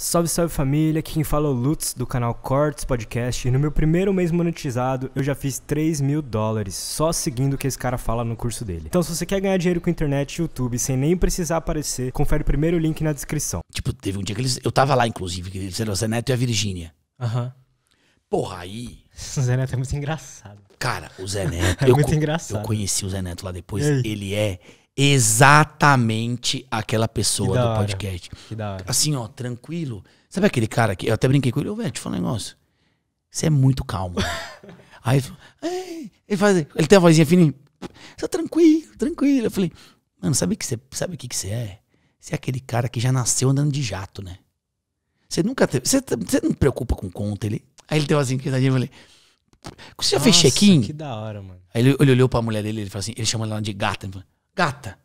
Salve, salve família, quem fala é o Lutz do canal Cortes Podcast e no meu primeiro mês monetizado eu já fiz 3 mil dólares só seguindo o que esse cara fala no curso dele. Então se você quer ganhar dinheiro com internet e YouTube sem nem precisar aparecer, confere o primeiro link na descrição. Tipo, teve um dia que eles... Eu tava lá inclusive, que eles eram o Zé Neto e a Virgínia. Aham. Uhum. Porra, aí... O Zé Neto é muito engraçado. Cara, o Zé Neto... é eu muito engraçado. Eu conheci o Zé Neto lá depois, ele é exatamente aquela pessoa do podcast. Que da hora. Assim, ó, tranquilo. Sabe aquele cara que eu até brinquei com ele, ô, velho, te falar um negócio. Você é muito calmo. Aí ele, faz, ele tem a vozinha fininha. Você é tranquilo, tranquilo. Eu falei, mano, sabe que você, sabe o que que você é? Você é aquele cara que já nasceu andando de jato, né? Você nunca teve, você, você não preocupa com conta, ele. Aí ele deu assim, que eu falei, você já Nossa, fez check-in? Que da hora, mano. Aí ele, ele olhou pra mulher dele, ele falou assim, ele chama ela de gata, ele falou, Gata.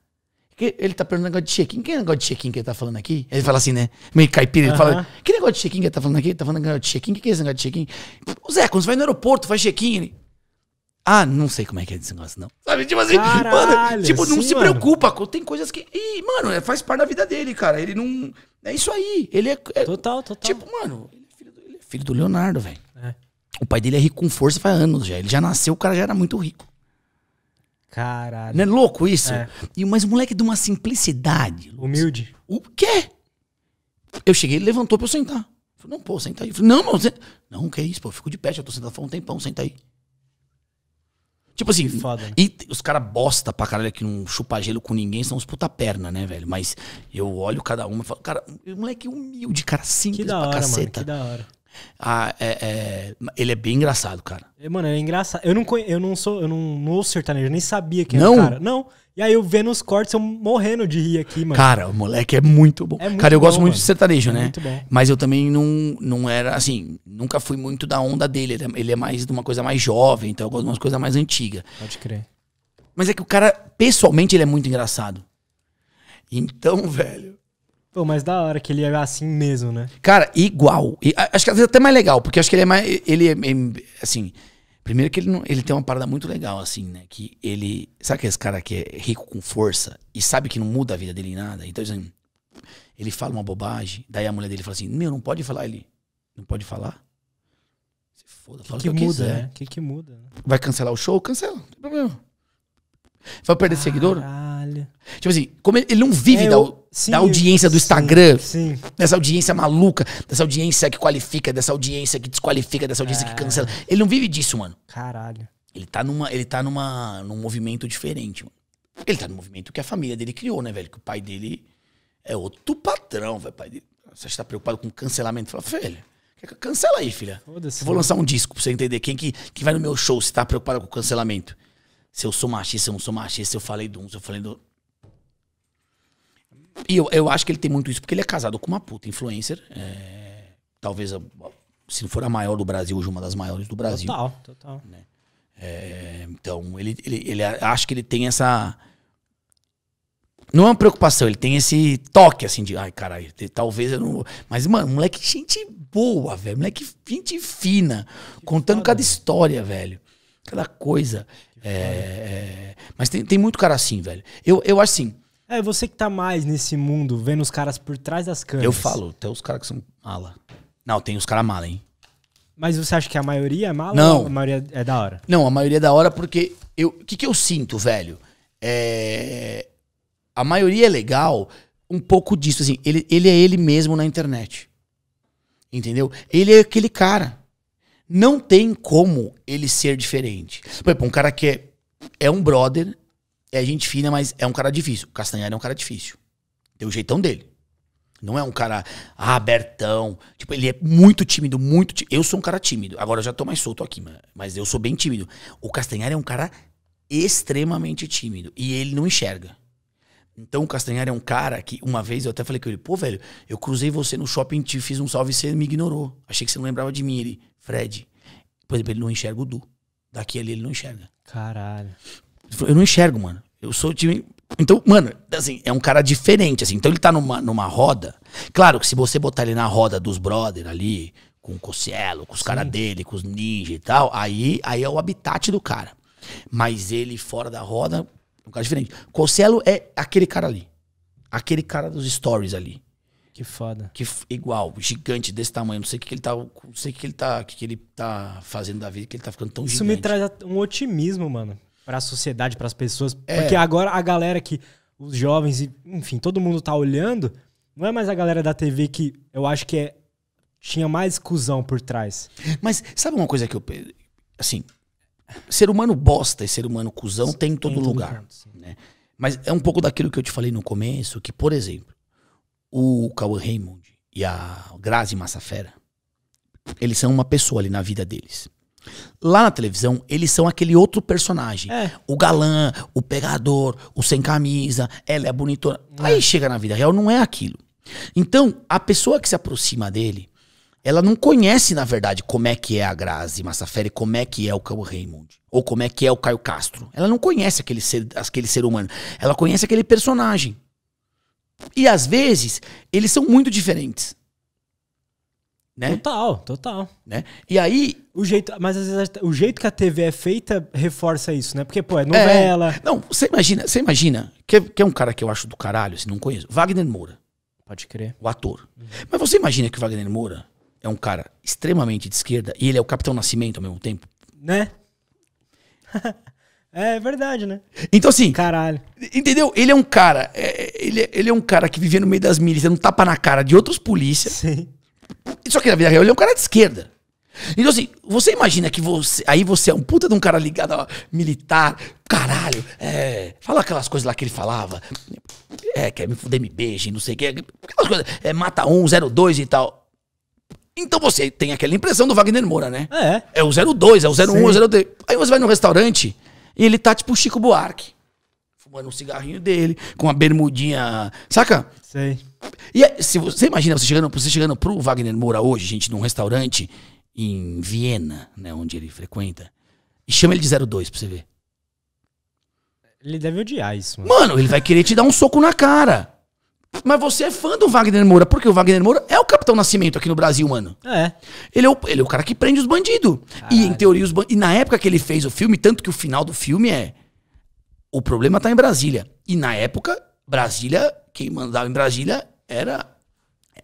Ele tá perguntando negócio de check-in. Que negócio de check-in que ele tá falando aqui? Ele fala assim, né? Meio caipira, ele uhum. fala. Que negócio de check-in que ele tá falando aqui? Ele tá falando negócio de check-in. O que, que é esse negócio de check-in? Zé, quando você vai no aeroporto, faz check-in. Ele... Ah, não sei como é que é esse negócio, não. Sabe? Tipo assim, Caralho, mano, tipo, não sim, se mano. preocupa. Tem coisas que. Ih, mano, é, faz parte da vida dele, cara. Ele não. É isso aí. Ele é. é total, total. Tipo, mano, ele é filho do, é filho do Leonardo, velho. É. O pai dele é rico com força faz anos já. Ele já nasceu, o cara já era muito rico. Caralho. Não é louco isso? É. E, mas o moleque é de uma simplicidade. Lucas. Humilde. O quê? Eu cheguei, ele levantou pra eu sentar. Eu falei, não, pô, senta aí. Eu falei, não, não, que é isso, pô, eu fico de pé, já tô sentado faz um tempão, senta aí. Tipo assim, foda, né? e os caras bosta pra caralho que não chupa gelo com ninguém, são uns puta perna, né, velho? Mas eu olho cada uma e falo, cara, moleque humilde, cara, simples que da hora, caceta. Mano, que da hora. Ah, é, é, ele é bem engraçado, cara. É, mano, ele é engraçado. Eu não conhe... eu não sou, eu não, não ouço sertanejo, eu nem sabia quem não? era o cara. Não. E aí eu vendo os cortes, eu morrendo de rir aqui, mano. Cara, o moleque é muito bom. É muito cara, eu bom, gosto muito mano. de sertanejo, é né? Muito bom. Mas eu também não, não era, assim, nunca fui muito da onda dele. Ele é, é mais de uma coisa mais jovem, então eu gosto de uma coisa mais antiga. Pode crer. Mas é que o cara, pessoalmente, ele é muito engraçado. Então, velho, Pô, mas da hora que ele é assim mesmo, né? Cara, igual. E, acho que às vezes até mais legal, porque acho que ele é mais. Ele é, assim. Primeiro que ele, não, ele tem uma parada muito legal, assim, né? Que ele. Sabe aquele cara que é rico com força e sabe que não muda a vida dele em nada? Então, assim, ele fala uma bobagem, daí a mulher dele fala assim: Meu, não pode falar. Ele. Não pode falar? Se foda, que fala que o que muda, quiser. né? O que, que muda? Né? Vai cancelar o show? Cancela, não tem problema. Vai perder Caraca. seguidor? Caralho. Tipo assim, como ele, não vive é, da, eu, sim, da audiência do Instagram, sim, sim. dessa audiência maluca, dessa audiência que qualifica, dessa audiência que desqualifica, dessa audiência é. que cancela. Ele não vive disso, mano. Caralho. Ele tá numa, ele tá numa, num movimento diferente, mano. Ele tá num movimento que a família dele criou, né, velho? Que o pai dele é outro patrão, velho. Pai dele. Você está preocupado com cancelamento? Fala, filho, cancela aí, filha. vou lançar um disco pra você entender. Quem que, que vai no meu show se tá preocupado com cancelamento? se eu sou machista, se eu não sou machista, se eu falei de um, se eu falei do E eu, eu acho que ele tem muito isso, porque ele é casado com uma puta influencer. É, talvez, a, se não for a maior do Brasil, hoje uma das maiores do Brasil. Total, total. Né? É, então, ele, ele, ele acho que ele tem essa. Não é uma preocupação, ele tem esse toque assim de, ai caralho, talvez eu não. Mas, mano, moleque, gente boa, velho. Moleque, gente fina, que contando foda. cada história, velho. Aquela coisa. É, é, mas tem, tem muito cara assim, velho. Eu, eu acho assim. É, você que tá mais nesse mundo, vendo os caras por trás das câmeras. Eu falo, tem os caras que são mala. Não, tem os caras mala, hein? Mas você acha que a maioria é mala? Não. a maioria é da hora? Não, a maioria é da hora porque. O que, que eu sinto, velho? É, a maioria é legal um pouco disso. Assim, ele, ele é ele mesmo na internet. Entendeu? Ele é aquele cara não tem como ele ser diferente. Por exemplo, um cara que é, é um brother, é gente fina, mas é um cara difícil. O Castanhari é um cara difícil. Tem o jeitão dele. Não é um cara ah, abertão. Tipo, ele é muito tímido, muito tímido. Eu sou um cara tímido. Agora eu já tô mais solto aqui, mas eu sou bem tímido. O Castanhari é um cara extremamente tímido. E ele não enxerga. Então o Castanhari é um cara que, uma vez, eu até falei com ele, pô, velho, eu cruzei você no shopping, te fiz um salve e você me ignorou. Achei que você não lembrava de mim. Ele, Fred, por exemplo, ele não enxerga o Du. Daqui ali ele não enxerga. Caralho. Eu não enxergo, mano. Eu sou o time. Então, mano, assim, é um cara diferente, assim. Então ele tá numa, numa roda. Claro que se você botar ele na roda dos brother ali, com o Cocielo, com os caras dele, com os ninja e tal, aí, aí é o habitat do cara. Mas ele fora da roda, é um cara diferente. Cocielo é aquele cara ali. Aquele cara dos stories ali. Que foda. Que igual, gigante desse tamanho. Não sei o que, ele tá. Não sei o que ele tá. que, ele tá fazendo da vida, que ele tá ficando tão Isso gigante. Isso me traz um otimismo, mano. Pra sociedade, para as pessoas. É. Porque agora a galera que. Os jovens, enfim, todo mundo tá olhando. Não é mais a galera da TV que eu acho que é, tinha mais cuzão por trás. Mas sabe uma coisa que eu. Assim. Ser humano bosta e ser humano cuzão sim, tem em todo, lugar. né? Mas é um pouco daquilo que eu te falei no começo, que, por exemplo, o Cauã Raymond e a Grazi Massafera, eles são uma pessoa ali na vida deles. Lá na televisão, eles são aquele outro personagem. É. O galã, o pegador, o sem camisa, ela é bonitona. É. Aí chega na vida real, não é aquilo. Então, a pessoa que se aproxima dele, ela não conhece, na verdade, como é que é a Grazi Massafera e como é que é o Cauã Raymond. Ou como é que é o Caio Castro. Ela não conhece aquele ser, aquele ser humano. Ela conhece aquele personagem. E às vezes, eles são muito diferentes. Né? Total, total. Né? E aí. O jeito, mas às vezes o jeito que a TV é feita reforça isso, né? Porque, pô, é, é. novela. É... Não, você imagina, você imagina, que, que é um cara que eu acho do caralho, assim, não conheço. Wagner Moura. Pode crer. O ator. Uhum. Mas você imagina que o Wagner Moura é um cara extremamente de esquerda e ele é o Capitão Nascimento ao mesmo tempo? Né? É, é verdade, né? Então, assim. Caralho. Entendeu? Ele é um cara. É, é, ele, é, ele é um cara que vivia no meio das milícias, dando tapa na cara de outros polícias. Sim. Só que na vida real ele é um cara de esquerda. Então, assim, você imagina que você. Aí você é um puta de um cara ligado a militar, caralho, é. Fala aquelas coisas lá que ele falava. É, quer me fuder, me beijem, não sei o quê. Aquelas coisas. É, mata um, zero dois e tal. Então você tem aquela impressão do Wagner Moura, né? É. É o 02, é o 01, um, é o 03. Aí você vai num restaurante e ele tá tipo Chico Buarque. Fumando um cigarrinho dele, com uma bermudinha. Saca? Sei. E se você imagina você chegando, você chegando pro Wagner Moura hoje, gente, num restaurante em Viena, né, onde ele frequenta, e chama ele de 02 pra você ver. Ele deve odiar isso. Mano. mano, ele vai querer te dar um soco na cara. Mas você é fã do Wagner Moura, porque o Wagner Moura é o Capitão Nascimento aqui no Brasil, mano. É. Ele é o, ele é o cara que prende os bandidos. E em teoria, os bandidos. E na época que ele fez o filme, tanto que o final do filme é. O problema tá em Brasília. E na época, Brasília, quem mandava em Brasília era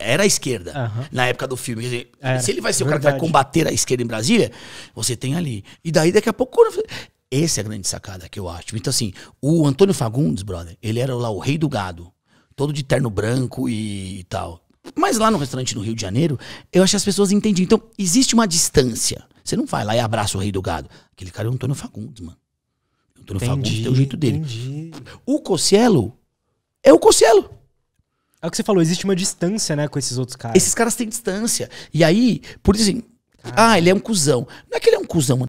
era a esquerda uhum. na época do filme. Quer dizer, se ele vai ser verdade. o cara que vai combater a esquerda em Brasília, você tem ali. E daí daqui a pouco. Essa é a grande sacada que eu acho. Então, assim, o Antônio Fagundes, brother, ele era lá o rei do gado todo de terno branco e, tal. Mas lá no restaurante no Rio de Janeiro, eu acho que as pessoas entendiam. Então, existe uma distância. Você não vai lá e abraça o rei do gado. Aquele cara é o Antônio Fagundes, mano. Antônio entendi, Fagundes tem o jeito dele. Entendi. O Cocielo é o Cocielo. É o que você falou, existe uma distância, né, com esses outros caras. Esses caras têm distância. E aí, por isso, assim, ah, ah ele é um cuzão. Não é que ele é um cuzão, mano.